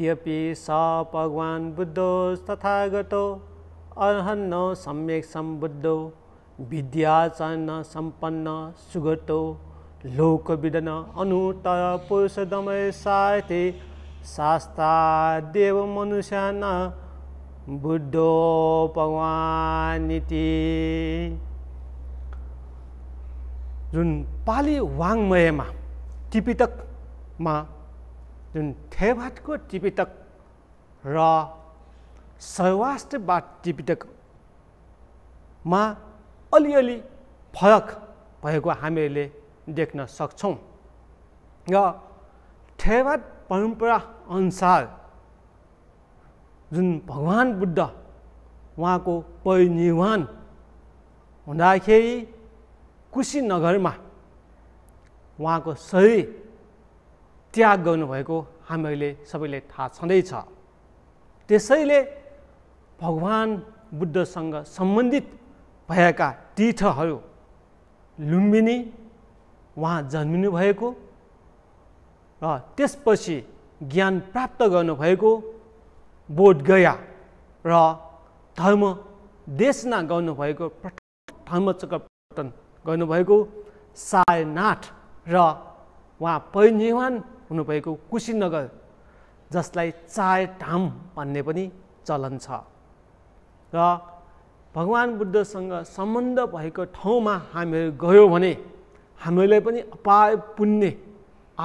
यद्यपि स भगवान् बुद्धो तथागतो अर्हन्न सम्यक् सम्बुद्धो विद्याचन्न सम्पन्न सुगतो लोकविदन अनुतर पुरुषदमय सायते मनुष्य मनुष्यान बुद्धो इति जुन पाली वाङ्मयमा टिपिटकमा जुन थेभाटको टिपिटक र सवास्टबाट टिपिटकमा अलिअलि फरक भएको हामीहरूले देख्न सक्छौँ र थेवाट परम्परा अनुसार जुन भगवान् बुद्ध उहाँको परिनिर्वाण हुँदाखेरि कुशीनगरमा उहाँको शरीर त्याग गर्नुभएको हामीहरूले सबैले थाहा छँदैछ त्यसैले भगवान् बुद्धसँग सम्बन्धित भएका तीर्थहरू लुम्बिनी उहाँ जन्मिनु भएको र त्यसपछि ज्ञान प्राप्त गर्नुभएको बोधगया र धर्म देशना गर्नुभएको धर्मचक्र प्रवर्तन गर्नुभएको सायनाथ र उहाँ परिनिर्वाण हुनुभएको कुशीनगर जसलाई चाय ठाम भन्ने पनि चलन छ र भगवान् बुद्धसँग सम्बन्ध भएको ठाउँमा हामीहरू गयो भने हामीहरूलाई पनि अपाय पुण्य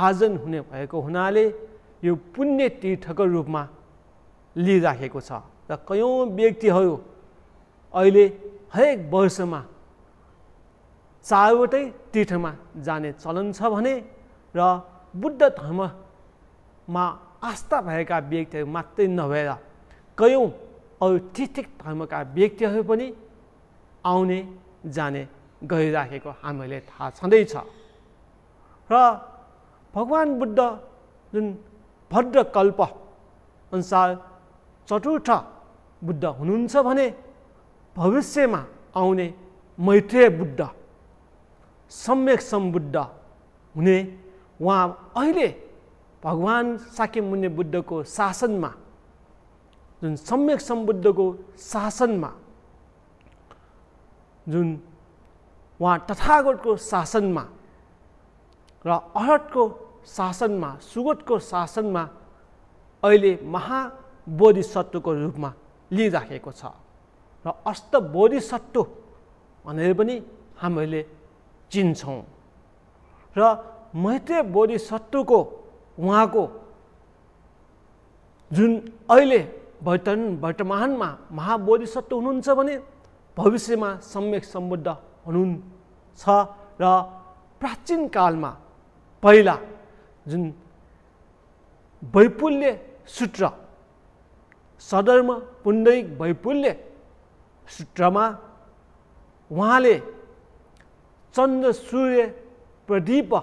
आर्जन हुने भएको हुनाले यो पुण्य तीर्थको रूपमा लिइराखेको छ र कयौँ व्यक्तिहरू अहिले हरेक वर्षमा चारवटै तीर्थमा जाने चलन छ भने र बुद्ध धर्ममा आस्था भएका व्यक्तिहरू मात्रै नभएर कयौँ अरू ठिक धर्मका व्यक्तिहरू पनि आउने जाने गरिराखेको हामीले थाहा छँदैछ र भगवान् बुद्ध जुन भद्रकल्प अनुसार चतुर्थ बुद्ध हुनुहुन्छ भने भविष्यमा आउने मैत्रेय बुद्ध सम्यक सम्बुद्ध हुने उहाँ अहिले भगवान् साक्यमुन्य बुद्धको शासनमा जुन सम्यक सम्बुद्धको शासनमा जुन उहाँ तथागतको शासनमा र अहटको शासनमा सुगतको शासनमा अहिले महाबोधिसत्वको रूपमा लिइराखेको छ र अष्ट बोधिसत्व भनेर पनि हामीले चिन्छौँ र मैत्रे बोधिसत्वको उहाँको जुन अहिले वर्तन वर्तमानमा महाबोधिसत्व हुनुहुन्छ भने भविष्यमा सम्यक सम्बुद्ध हुनुहुन्छ र प्राचीन कालमा पहिला जुन वैपुल्य सूत्र सदर्म पुण्डिक वैपुल्य सूत्रमा उहाँले चन्द्र सूर्य प्रदीप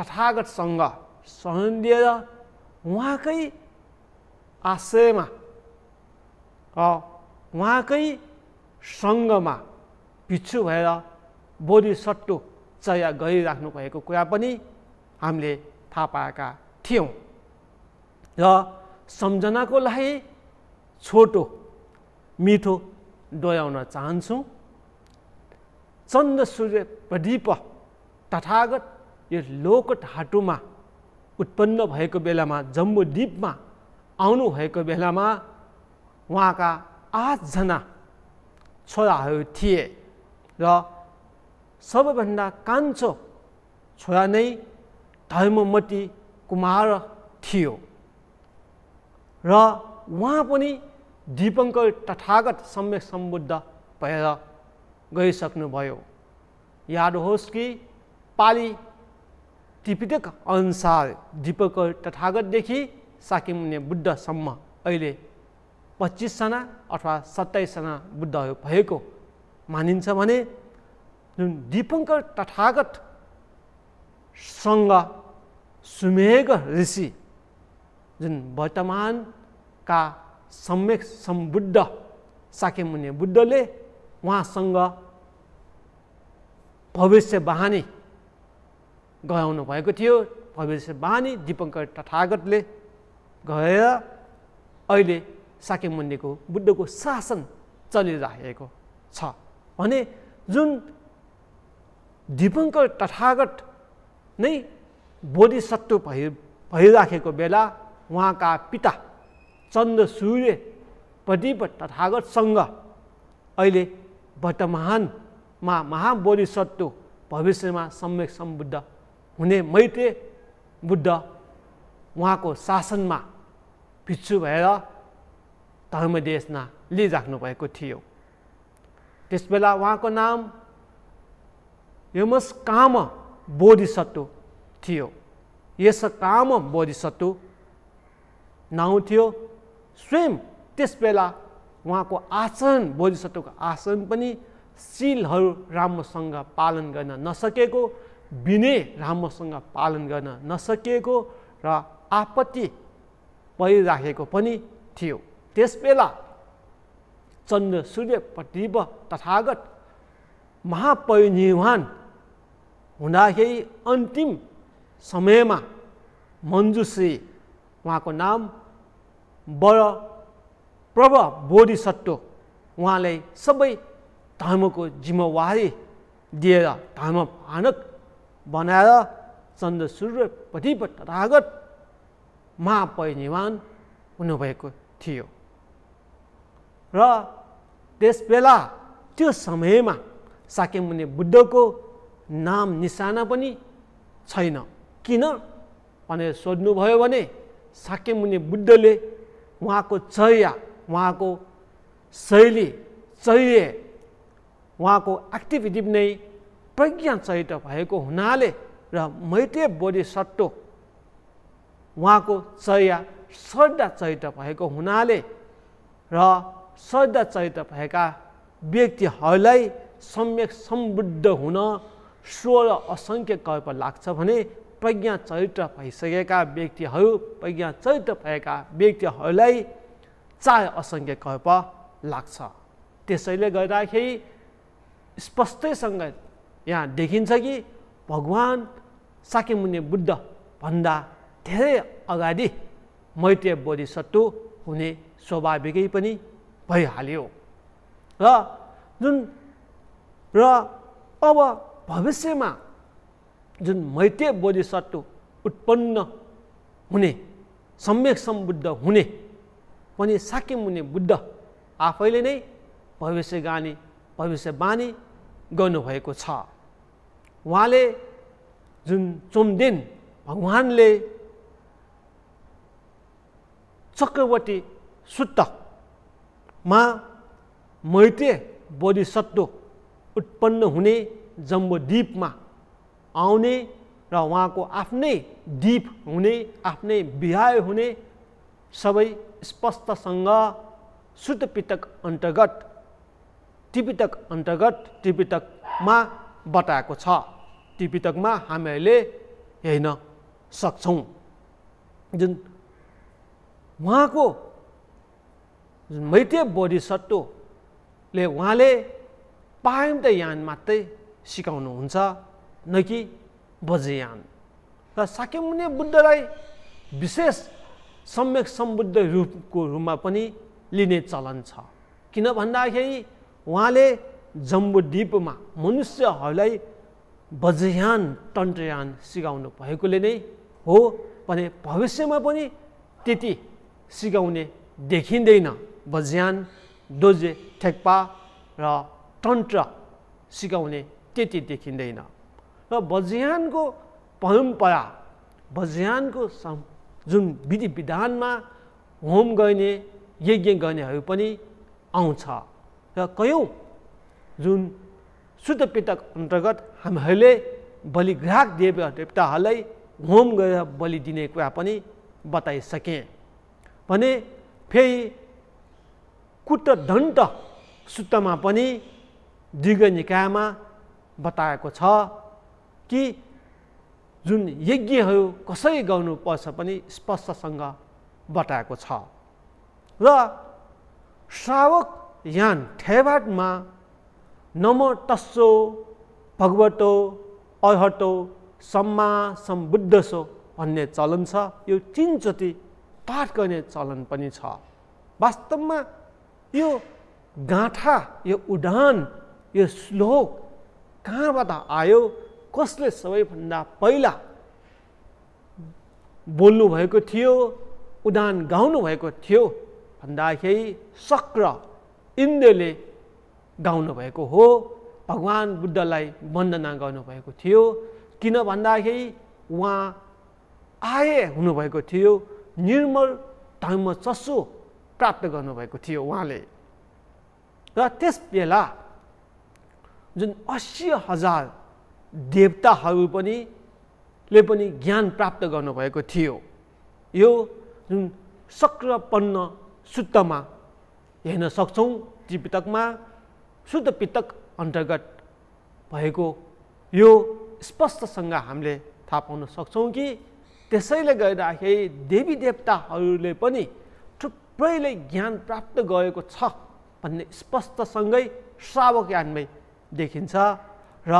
तथागतसँग सम्झिएर उहाँकै आश्रयमा उहाँकै सङ्घमा पिच्छु भएर सट्टो चर्या गरिराख्नु भएको कुरा पनि हामीले थाहा पाएका थियौँ र सम्झनाको लागि छोटो मिठो डोयाउन चाहन्छौँ चन्द्र सूर्य प्रदीप तथागत यो हाटुमा उत्पन्न भएको बेलामा जम्बुद्वीपमा आउनुभएको बेलामा उहाँका आठजना छोराहरू थिए र सबैभन्दा कान्छो छोरा नै धर्ममती कुमार थियो र उहाँ पनि दिपङ्कर तथागत सम्यक सम्बुद्ध भएर गइसक्नुभयो याद होस् कि पाली त्रिपिटक अनुसार दिपकल तथागतदेखि साकिमुने बुद्धसम्म अहिले पच्चिसजना अथवा सत्ताइसजना बुद्धहरू भएको मानिन्छ भने जुन दिपङ्कर तथागतसँग सुमेग ऋषि जुन वर्तमानका सम्यक सम्बुद्ध साकेमुनि बुद्धले उहाँसँग भविष्य बहानी गराउनु भएको थियो भविष्यवाणी दिपङ्कर तथागतले गएर अहिले साके बुद्धको शासन चलिरहेको छ भने जुन दिपङ्कर तथागत नै बोधिसत्व भइ भइराखेको बेला उहाँका पिता चन्द्र सूर्य प्रदीप तथागतसँग अहिले वर्तमानमा महाबोधिसत्व भविष्यमा सम्यक सम्बुद्ध हुने मैत्रे बुद्ध उहाँको शासनमा भिक्षु भएर धर्मदेशमा लिइराख्नु भएको थियो त्यसबेला उहाँको नाम यमस काम बोधिसत्व थियो यस काम बोधिसत्व नाउँ थियो स्वयं त्यसबेला उहाँको आचरण बोधिसत्वको आसन पनि शिलहरू राम्रोसँग पालन गर्न नसकेको विनय राम्रोसँग पालन गर्न नसकिएको र आपत्ति परिराखेको पनि थियो त्यसबेला चन्द्र सूर्य प्रतिब तथागत महापरिनिर्वाण हुँदाखेरि अन्तिम समयमा मन्जुश्री उहाँको नाम बर प्रभ बोधिसत्व उहाँलाई सबै धर्मको जिम्मेवारी दिएर धर्मभानक बनाएर चन्द्र सूर्य प्रतिपट रागत महापरिनिर्वाण हुनुभएको थियो र त्यस बेला त्यो समयमा साकेमुनि बुद्धको नाम निशाना पनि छैन किन भनेर सोध्नुभयो भने साकेमुनि बुद्धले उहाँको चर्या उहाँको शैली चर्य उहाँको एक्टिभिटी नै प्रज्ञा चरित्र भएको हुनाले र मैटे सट्टो उहाँको श्रद्धा चरित्र भएको हुनाले र चरित्र भएका व्यक्तिहरूलाई सम्यक समृद्ध हुन सोह्र असङ्ख्य कल्प लाग्छ भने प्रज्ञा चरित्र भइसकेका व्यक्तिहरू प्रज्ञा चरित्र भएका व्यक्तिहरूलाई चार असङ्ख्य कल्प लाग्छ त्यसैले गर्दाखेरि स्पष्टैसँग यहाँ देखिन्छ कि भगवान् साकेमुनि भन्दा धेरै अगाडि मैत्रेय बोधिसत्व हुने स्वाभाविकै पनि भइहाल्यो र जुन र अब भविष्यमा जुन मैत्रेय बोधिसत्व उत्पन्न हुने सम्यक सम्बुद्ध हुने पनि साक्यमुनि बुद्ध आफैले नै भविष्यगानी भविष्यवाणी गर्नुभएको छ उहाँले जुन चोमदेन भगवान्ले चक्रवर्ती सुत्तमा मैत्रे बोधिसत्व उत्पन्न हुने जम्बोद्वीपमा आउने र उहाँको आफ्नै दीप हुने आफ्नै बिहाय हुने सबै स्पष्टसँग सुतपितक अन्तर्गत टिपिटक अन्तर्गत टिपिटकमा बताएको छ टिपिटकमा हामीहरूले हेर्न सक्छौँ जुन उहाँको मैत्य सत्तोले उहाँले पायन्त यान मात्रै सिकाउनुहुन्छ न कि बजेयान र साकेमुनि बुद्धलाई विशेष सम्यक सम्बुद्ध रूपको रूपमा पनि लिने चलन छ किन भन्दाखेरि उहाँले जम्बुद्वीपमा मनुष्यहरूलाई बजयान तन्त्रयान सिकाउनु भएकोले नै हो भने भविष्यमा पनि त्यति सिकाउने देखिँदैन बजयान दोजे ठेक्पा र तन्त्र सिकाउने त्यति देखिँदैन र बजयानको परम्परा बजयानको जुन विधि विधानमा होम गर्ने यज्ञ गर्नेहरू पनि आउँछ र कयौँ जुन शुद्ध पितक अन्तर्गत हामीहरूले बलिग्राहक देव देवताहरूलाई होम गरेर बलि दिने कुरा पनि बताइसकेँ भने फेरि कुटदण्ड सूत्रमा पनि दीर्घ निकायमा बताएको छ कि जुन यज्ञहरू कसरी गर्नुपर्छ पनि स्पष्टसँग बताएको छ र श्रावक यान ठेवाटमा नम तस्सो भगवतो अहतो सम्मा सम्बुद्धसो भन्ने चलन छ यो तिनचोटि पाठ गर्ने चलन पनि छ वास्तवमा यो गाँठा यो उडान यो श्लोक कहाँबाट आयो कसले सबैभन्दा पहिला बोल्नुभएको थियो उडान गाउनुभएको थियो भन्दाखेरि शक्र इन्द्रले गाउनुभएको हो भगवान् बुद्धलाई वन्दना गर्नुभएको थियो किन भन्दाखेरि उहाँ आय हुनुभएको थियो निर्मल धर्म चसो प्राप्त गर्नुभएको थियो उहाँले र त्यस बेला जुन अस्सी हजार देवताहरू पनि ले पनि ज्ञान प्राप्त गर्नुभएको थियो यो जुन शक्रपन्न सुत्तमा हेर्न सक्छौँ त्रिपिटकमा शुद्ध पितक अन्तर्गत भएको यो स्पष्टसँग हामीले थाहा पाउन सक्छौँ कि त्यसैले गर्दाखेरि देवी देवताहरूले पनि थुप्रैले ज्ञान प्राप्त गरेको छ भन्ने स्पष्टसँगै श्रावक यानमै देखिन्छ र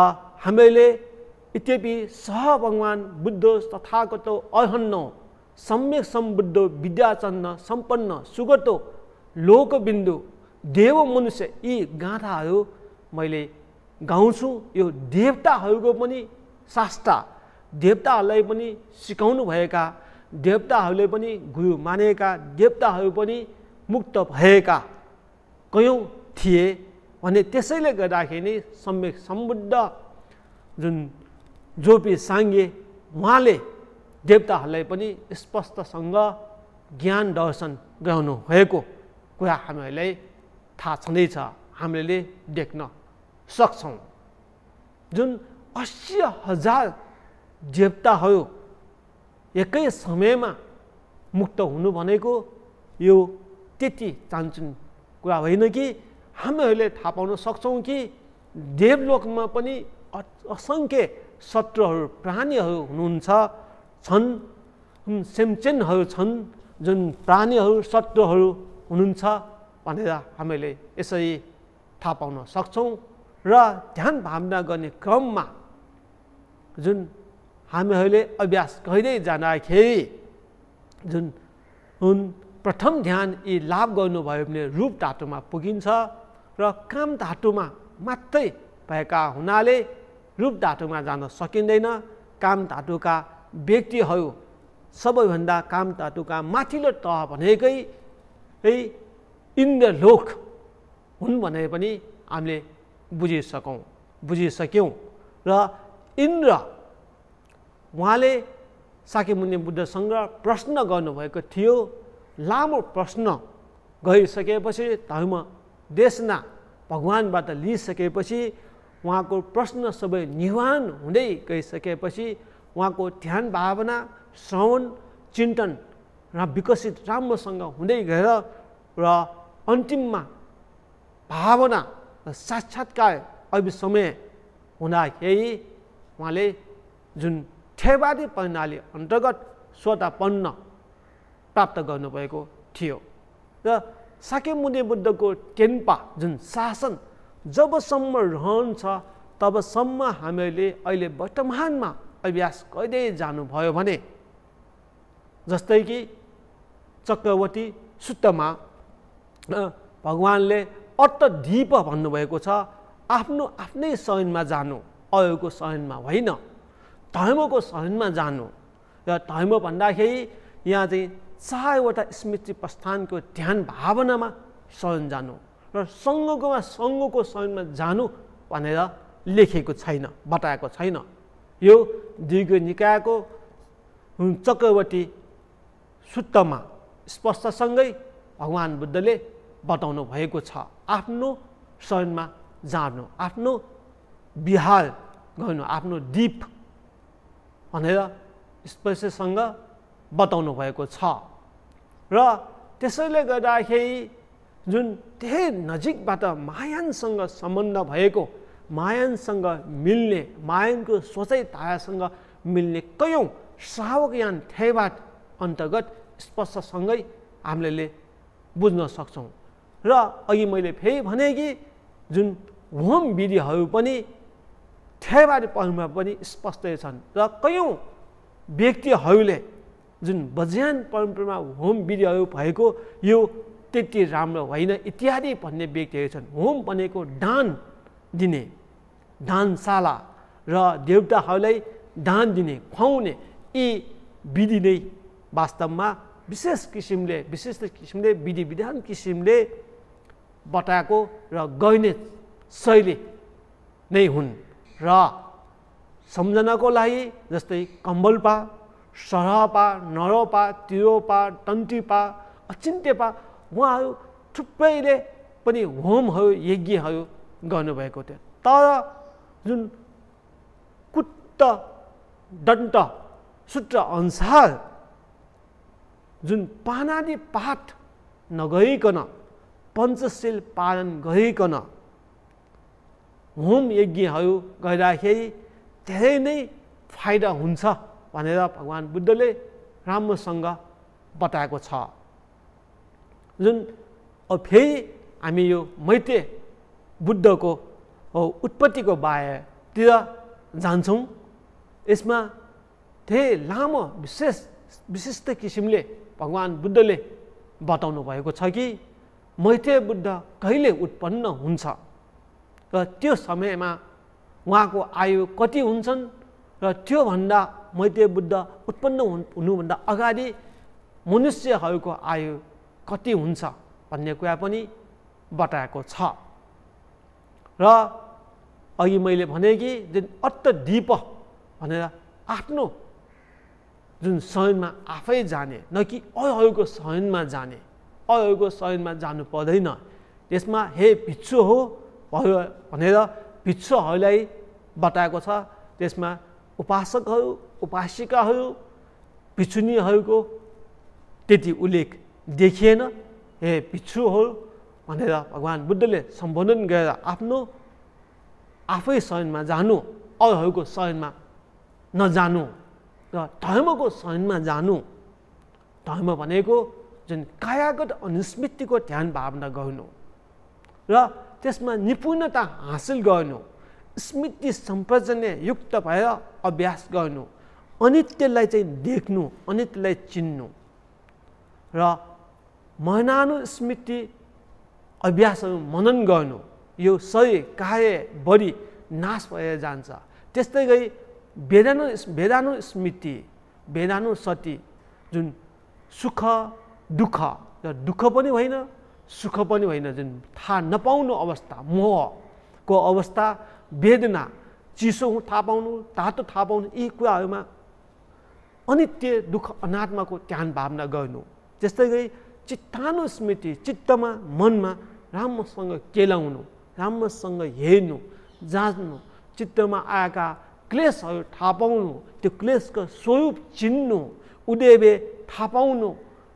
हामीले इत्यपि सह भगवान् बुद्ध तथागतो अहन्न सम्यक सम्बुद्ध विद्याचन्न सम्पन्न सुगतो लोकबिन्दु देव मनुष्य यी गाथाहरू मैले गाउँछु यो देवताहरूको पनि शास्त्र देवताहरूलाई पनि सिकाउनु भएका देवताहरूले पनि गुरु मानेका देवताहरू पनि मुक्त भएका कयौँ थिए भने त्यसैले गर्दाखेरि सम्यक सम्बुद्ध जुन जोपी साङ्गे उहाँले देवताहरूलाई पनि स्पष्टसँग ज्ञान दर्शन गराउनु भएको कुरा हामीहरूलाई थाहा छँदैछ हामीले देख्न सक्छौँ जुन अस्सी हजार देवताहरू एकै समयमा मुक्त हुनु भनेको यो त्यति चान्चुन कुरा होइन कि हामीहरूले थाहा पाउन सक्छौँ कि देवलोकमा पनि असङ्ख्य शत्रुहरू प्राणीहरू हुनुहुन्छ छन् सेमचेनहरू छन् जुन प्राणीहरू शत्रुहरू हुनुहुन्छ भनेर हामीले यसरी थाहा पाउन सक्छौँ र ध्यान भावना गर्ने क्रममा जुन हामीहरूले अभ्यास गर्दै जाँदाखेरि जुन हुन् प्रथम ध्यान यी लाभ गर्नुभयो भने रूप धातुमा पुगिन्छ र काम धातुमा मात्रै भएका हुनाले रूप धातुमा जान सकिँदैन काम धातुका व्यक्तिहरू सबैभन्दा काम धातुका माथिल्लो तह भनेकै इन्द्रलोक हुन् भनेर पनि हामीले बुझिसकौँ बुझिसक्यौँ र इन्द्र उहाँले साकेमुनि बुद्धसँग प्रश्न गर्नुभएको थियो लामो प्रश्न गरिसकेपछि धर्म देशना भगवान्बाट लिइसकेपछि उहाँको प्रश्न सबै निवान हुँदै गइसकेपछि उहाँको ध्यान भावना श्रवण चिन्तन र विकसित राम्रोसँग हुँदै गएर र अन्तिममा भावना र साक्षात्कार समय हुँदाखेरि उहाँले जुन ठेवादी प्रणाली अन्तर्गत स्वतापन्न प्राप्त गर्नुभएको थियो र साकेमुनि बुद्धको टेन्पा जुन शासन जबसम्म रहन्छ तबसम्म हामीले अहिले वर्तमानमा अभ्यास गर्दै जानुभयो भने जस्तै कि चक्रवर्ती सुत्तमा भगवान्ले अट्टधीप भन्नुभएको छ आफ्नो आफ्नै शयनमा जानु अरूको शयनमा होइन धर्मको शयनमा जानु र धर्म भन्दाखेरि यहाँ चाहिँ चारवटा स्मृति प्रस्थानको ध्यान भावनामा शयन जानु र सङ्घकोमा सङ्घको शयनमा जानु भनेर लेखेको छैन बताएको छैन यो दीर्घ निकायको चक्रवर्ती सुत्तमा स्पष्टसँगै भगवान् बुद्धले बताउनु भएको छ आफ्नो शरणमा जानु आफ्नो बिहार गर्नु आफ्नो दिप भनेर स्पष्टसँग बताउनु भएको छ र त्यसैले गर्दाखेरि जुन त्यही नजिकबाट मायानसँग सम्बन्ध भएको मायानसँग मिल्ने मायानको सोचै तारासँग मिल्ने कयौँ श्रावकयान थेबाट अन्तर्गत स्पष्टसँगै हामीले बुझ्न सक्छौँ र अघि मैले फेरि भने कि जुन होम विधिहरू पनि ठेवारी परम्परा पनि स्पष्टै छन् र कयौँ व्यक्तिहरूले जुन बज्यान परम्परामा होम विधिहरू भएको यो त्यति राम्रो होइन इत्यादि भन्ने व्यक्तिहरू छन् होम भनेको दान दिने दानशाला र देउताहरूलाई दान दिने खुवाउने यी विधि नै वास्तवमा विशेष किसिमले विशेष किसिमले विधि विधान किसिमले बताएको र गइने शैली नै हुन् र सम्झनाको लागि जस्तै कम्बलपा सरहपा नरोपा तिरोपा टन्टीपा अचिन्त्यपा उहाँहरू थुप्रैले पनि होमहरू यज्ञहरू गर्नुभएको थियो तर जुन कुट्ट दण्ड सूत्र अनुसार जुन पानादि पाठ नगइकन पञ्चशील पालन गरिकन होम यज्ञहरू गर्दाखेरि धेरै नै फाइदा हुन्छ भनेर भगवान् बुद्धले राम्रोसँग बताएको छ जुन फेरि हामी यो मैत्रे बुद्धको उत्पत्तिको बाहेतिर जान्छौँ यसमा धेरै लामो विशेष विशिष्ट किसिमले भगवान् बुद्धले बताउनु भएको छ कि मैथे बुद्ध कहिले उत्पन्न हुन्छ र त्यो समयमा उहाँको आयु कति हुन्छन् र त्योभन्दा मैथे बुद्ध उत्पन्न हुनुभन्दा अगाडि मनुष्यहरूको आयु कति हुन्छ भन्ने कुरा पनि बताएको छ र अघि मैले भने कि जुन अत्तदीप भनेर आफ्नो जुन शयनमा आफै जाने न कि अरूको शयनमा जाने अरूको शयनमा जानु पर्दैन त्यसमा हे भिच्छु हो भयो भनेर भिच्छुहरूलाई बताएको छ त्यसमा उपासकहरू उपासिकाहरू भिक्षुनीहरूको त्यति उल्लेख देखिएन हे भिक्षु हो भनेर भगवान् बुद्धले सम्बोधन गरेर आफ्नो आफै शयनमा जानु अरूहरूको शयनमा नजानु र धर्मको शरणमा जानु धर्म भनेको जुन कायागत अनुस्मृतिको ध्यान भावना गर्नु र त्यसमा निपुणता हासिल गर्नु स्मृति सम्पर्जने युक्त भएर अभ्यास गर्नु अनित्यलाई चाहिँ देख्नु अनित्यलाई चिन्नु र स्मृति अभ्यासहरू मनन गर्नु यो सही काय बढी नाश भएर जान्छ त्यस्तै गरी वेदानु स्मृति वेदानु सती जुन सुख दुःख र दुःख पनि होइन सुख पनि होइन जुन थाहा नपाउनु अवस्था मोहको अवस्था वेदना चिसो थाहा पाउनु तातो थाहा पाउनु यी कुराहरूमा अनित्य दुःख अनात्माको ध्यान भावना गर्नु त्यस्तै गरी चित्तानु स्मृति चित्तमा मनमा राम्रोसँग केलाउनु राम्रोसँग हेर्नु जाँच्नु चित्तमा आएका क्लेसहरू थाहा पाउनु त्यो क्लेशको स्वरूप चिन्नु उदेवे थाहा पाउनु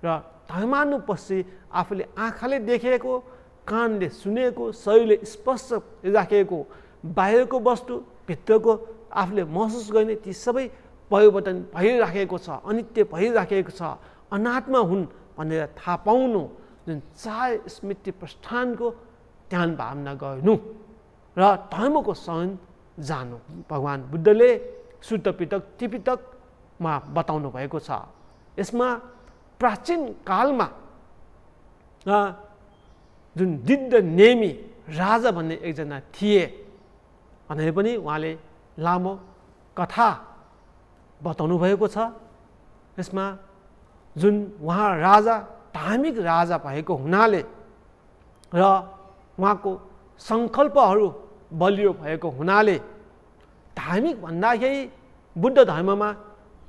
र धर्मानुपर्सी आफूले आँखाले देखेको कानले सुनेको शरीरले स्पष्ट राखेको बाहिरको वस्तु भित्रको आफूले महसुस गर्ने ती सबै परिवर्तन भइराखेको छ अनित्य भइराखेको छ अनात्मा हुन् भनेर थाहा पाउनु जुन चार स्मृति प्रस्थानको ध्यान भावना गर्नु र धर्मको सहन जानु भगवान् बुद्धले शुद्ध पिटक बताउनु भएको छ यसमा प्राचीन कालमा जुन दिद्ध नेमी राजा भन्ने एकजना थिए भनेर पनि उहाँले लामो कथा बताउनु भएको छ यसमा जुन उहाँ राजा धार्मिक राजा भएको हुनाले र उहाँको सङ्कल्पहरू बलियो भएको हुनाले धार्मिक भन्दाखेरि बुद्ध धर्ममा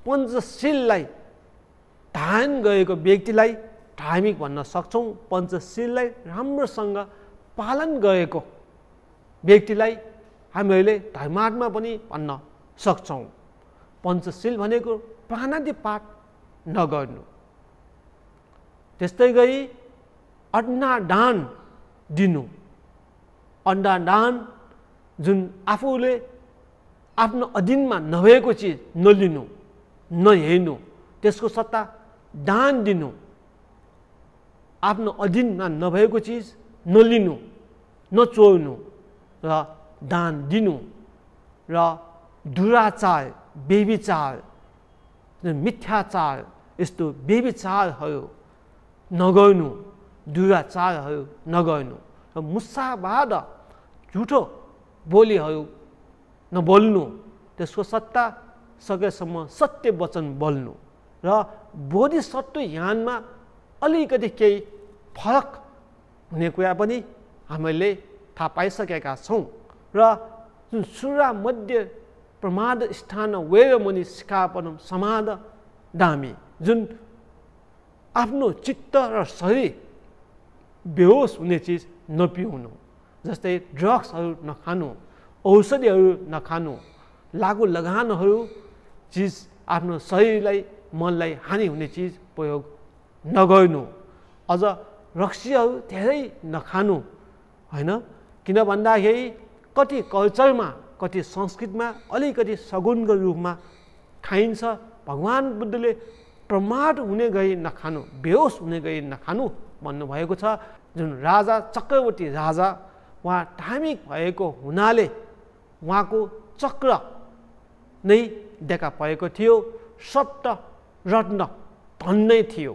पञ्चशीललाई धान गरेको व्यक्तिलाई धार्मिक भन्न सक्छौँ पञ्चशीललाई राम्रोसँग पालन गरेको व्यक्तिलाई हामीहरूले धर्मात्मा पनि भन्न सक्छौँ पञ्चशील भनेको प्राणादि पाठ नगर्नु त्यस्तै गरी अन्नादान दिनु अन्नादान जुन आफूले आफ्नो अधीनमा नभएको चिज नलिनु नहेर्नु त्यसको सत्ता दान दिनु आफ्नो अधीनमा नभएको चिज नलिनु नचोर्नु र दान दिनु र दुराचार बेबिचार मिथ्याचार यस्तो बेबिचारहरू नगर्नु दुराचारहरू नगर्नु र मुसाबाट झुठो बोलीहरू नबोल्नु त्यसको सत्ता सकेसम्म सत्य वचन बोल्नु र बोधिसत्व यानमा अलिकति केही फरक हुने कुरा पनि हामीले थाहा पाइसकेका छौँ र जुन सुरा मध्य प्रमाद स्थान वेरमुनि सिकापन समाध दामी जुन आफ्नो चित्त र शरीर बेहोस हुने चिज नपिउनु जस्तै ड्रग्सहरू नखानु औषधिहरू नखानु लागु लगानहरू चिज आफ्नो शरीरलाई मनलाई हानि हुने चिज प्रयोग नगर्नु अझ रक्सीहरू धेरै नखानु होइन किन भन्दाखेरि कति कल्चरमा कति संस्कृतमा अलिकति सगुनको रूपमा खाइन्छ भगवान् बुद्धले प्रमाद हुने गरी नखानु बेहोस हुने गरी नखानु भन्नुभएको छ जुन राजा चक्रवर्ती राजा उहाँ धार्मिक भएको हुनाले उहाँको चक्र नै देखा परेको थियो सप्त रत्न धन नै थियो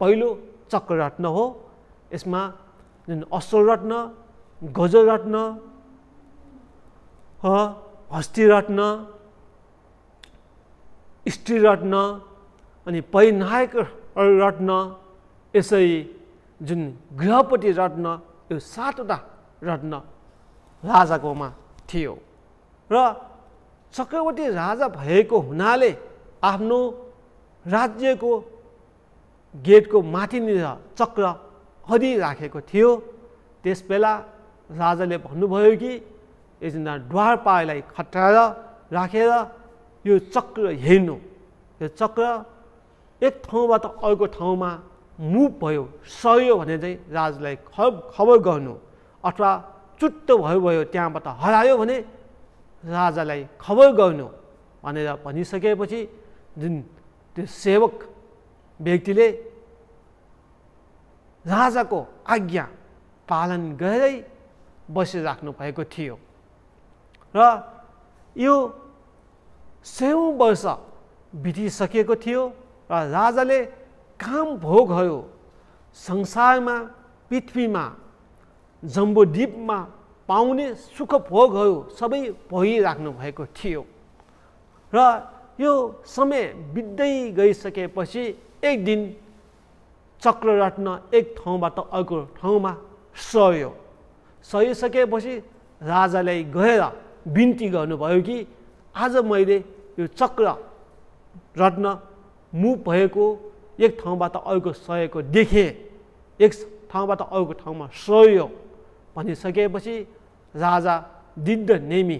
पहिलो चक्र रत्न हो यसमा जुन असल रत्न रत्न रत्न स्त्री रत्न अनि परिनायक रत्न यसरी जुन गृहपति रत्न यो सातवटा रत्न राजाकोमा थियो र चक्रवर्ती राजा भएको हुनाले आफ्नो राज्यको गेटको माथिनिर चक्र हरिराखेको थियो त्यस बेला राजाले भन्नुभयो कि एकजना द्वारपालाई खटाएर राखेर रा, यो चक्र हेर्नु यो चक्र एक ठाउँबाट अर्को ठाउँमा मुभ भयो सह्यो भने चाहिँ राजालाई खबर गर्नु अथवा चुट्ट भयो भयो त्यहाँबाट हरायो भने राजालाई खबर गर्नु भनेर भनिसकेपछि जुन त्यो सेवक व्यक्तिले राजाको आज्ञा पालन गरेरै बसिराख्नु भएको थियो र यो सयौँ वर्ष बितिसकेको थियो र राजाले काम भोगहरू संसारमा पृथ्वीमा जम्बोद्वीपमा पाउने सुख भोगहरू सबै भइराख्नु भएको थियो र यो समय बित्दै गइसकेपछि एक दिन चक्र रत्न एक ठाउँबाट अर्को ठाउँमा सयो सहिसकेपछि राजालाई गएर बिन्ती गर्नुभयो कि आज मैले यो चक्र रत्न मुभ भएको एक ठाउँबाट अर्को सहेको देखेँ एक ठाउँबाट अर्को ठाउँमा सयो भनिसकेपछि राजा दिद्ध नेमी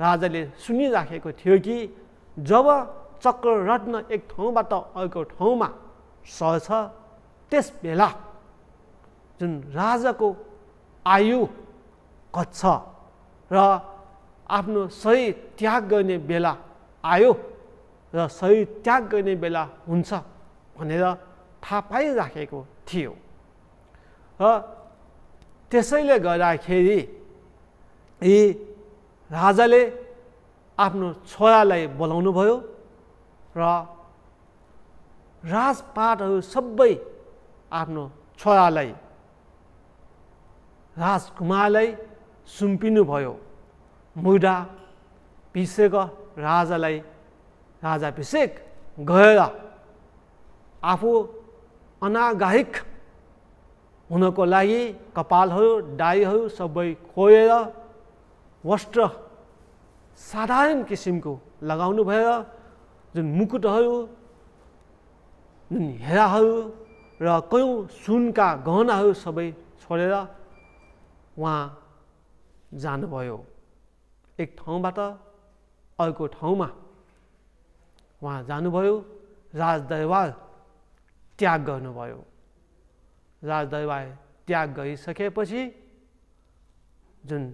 राजाले सुनिराखेको थियो कि जब चक्ररत्न एक ठाउँबाट अर्को ठाउँमा सर्छ त्यस बेला जुन राजाको आयु कच्छ र आफ्नो सही त्याग गर्ने बेला आयो र सही त्याग गर्ने बेला हुन्छ भनेर थाहा पाइराखेको थियो र त्यसैले गर्दाखेरि यी राजाले आफ्नो छोरालाई बोलाउनुभयो र राजपाटहरू सबै आफ्नो छोरालाई राजकुमारलाई सुम्पिनुभयो मुडा पिसेक राजालाई राजाभिषेक गएर आफू अनागाहिक हुनको लागि कपालहरू डाईहरू सबै खोएर वस्त्र साधारण किसिमको लगाउनु भएर जुन मुकुटहरू जुन हेराहरू र कयौँ सुनका गहनाहरू सबै छोडेर उहाँ जानुभयो एक ठाउँबाट अर्को ठाउँमा उहाँ जानुभयो राजदरबार त्याग गर्नुभयो राजदरबार त्याग गरिसकेपछि जुन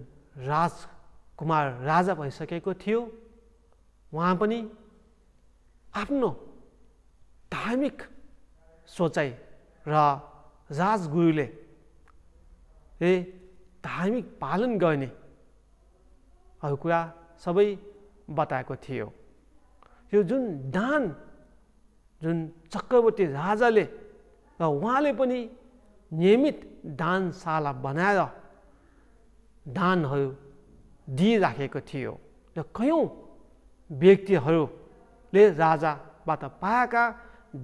राजकुमार राजा भइसकेको थियो उहाँ पनि आफ्नो धार्मिक सोचाइ र राजगुरुले ए धार्मिक पालन गर्नेहरू कुरा सबै बताएको थियो यो जुन दान जुन चक्रवर्ती राजाले र उहाँले पनि नियमित दानशाला बनाएर दानहरू दिइराखेको थियो र कयौँ व्यक्तिहरूले राजाबाट पाएका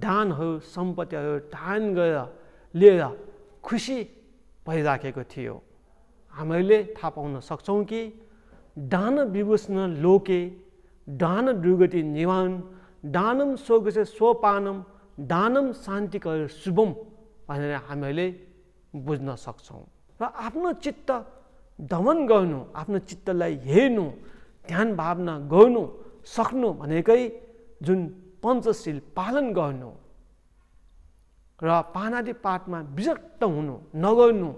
दानहरू सम्पत्तिहरू दान गरेर लिएर खुसी भइराखेको थियो हामीले थाहा पाउन सक्छौँ कि दान विभूषण लोके दान दुर्गति निवारण दानम स्वगसे स्वपानम दानम शान्तिकर शुभम भनेर हामीले बुझ्न सक्छौँ र आफ्नो चित्त दमन गर्नु आफ्नो चित्तलाई हेर्नु ध्यान भावना गर्नु सक्नु भनेकै जुन पञ्चशील पालन गर्नु र पानादि पाठमा विरक्त हुनु नगर्नु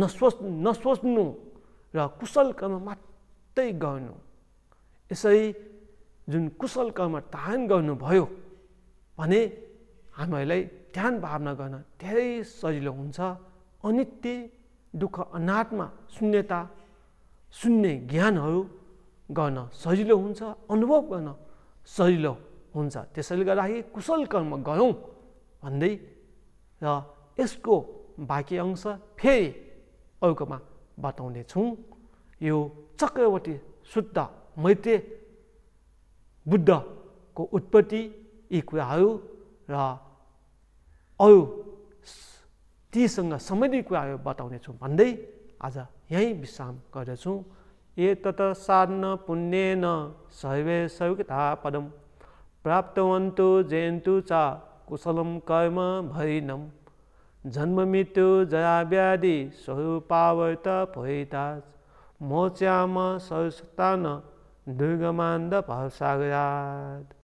नसोच नसोच्नु र कुशल कर्म मात्रै गर्नु यसरी जुन कुशल कर्म तान गर्नुभयो भने हामीहरूलाई ध्यान भावना गर्न धेरै सजिलो हुन्छ अनित्य दुःख अनाथमा शून्यता शून्य ज्ञानहरू गर्न सजिलो हुन्छ अनुभव गर्न सजिलो हुन्छ त्यसैले गर्दाखेरि कुशल कर्म गरौँ भन्दै र यसको बाँकी अंश फेरि अर्कोमा बताउनेछौँ यो चक्रवर्ती शुद्ध मैत्री बुद्धको उत्पत्ति यी कुराहरू र अरू तीसँग सम्बन्धित कुराहरू बताउनेछु भन्दै आज यहीँ विश्राम गर्दछौँ ए तत साधन न सर्वे सर्वता पदम प्राप्तवन्तु जयन्तु चा कुशलम कर्म भरिनम जन्म मृत्यु व्याधि स्वरूपावर्त मोच्याम न दुर्गमान्द भरसागरात